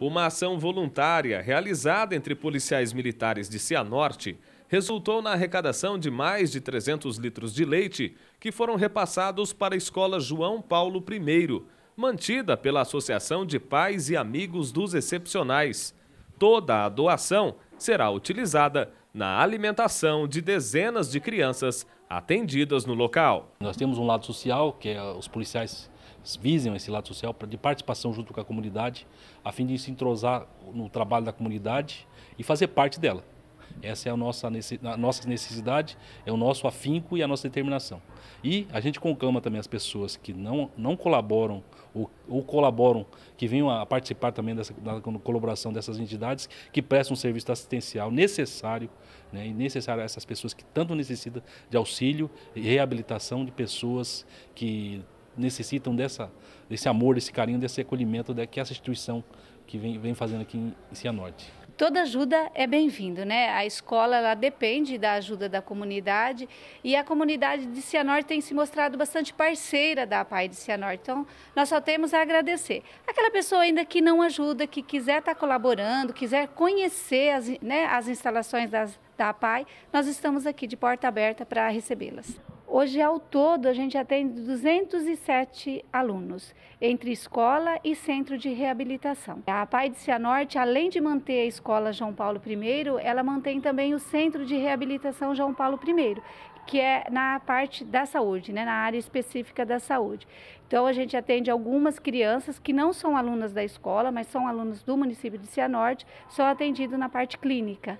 Uma ação voluntária realizada entre policiais militares de Cianorte resultou na arrecadação de mais de 300 litros de leite que foram repassados para a Escola João Paulo I, mantida pela Associação de Pais e Amigos dos Excepcionais. Toda a doação será utilizada na alimentação de dezenas de crianças atendidas no local. Nós temos um lado social, que é os policiais visam esse lado social de participação junto com a comunidade, a fim de se entrosar no trabalho da comunidade e fazer parte dela. Essa é a nossa, a nossa necessidade, é o nosso afinco e a nossa determinação. E a gente conclama também as pessoas que não, não colaboram ou, ou colaboram, que venham a participar também dessa da colaboração dessas entidades que prestam um serviço assistencial necessário, né, e necessário a essas pessoas que tanto necessitam de auxílio e reabilitação de pessoas que necessitam dessa, desse amor, desse carinho, desse acolhimento da, né, que essa instituição que vem, vem fazendo aqui em Cianorte toda ajuda é bem-vinda, né? A escola ela depende da ajuda da comunidade e a comunidade de Cianorte tem se mostrado bastante parceira da PAI de Cianorte. Então, nós só temos a agradecer. Aquela pessoa ainda que não ajuda, que quiser estar tá colaborando, quiser conhecer as, né, as instalações das, da PAI, nós estamos aqui de porta aberta para recebê-las. Hoje, ao todo, a gente atende 207 alunos, entre escola e centro de reabilitação. A Pai de Cianorte, além de manter a escola João Paulo I, ela mantém também o centro de reabilitação João Paulo I, que é na parte da saúde, né, na área específica da saúde. Então, a gente atende algumas crianças que não são alunas da escola, mas são alunos do município de Cianorte, são atendidos na parte clínica.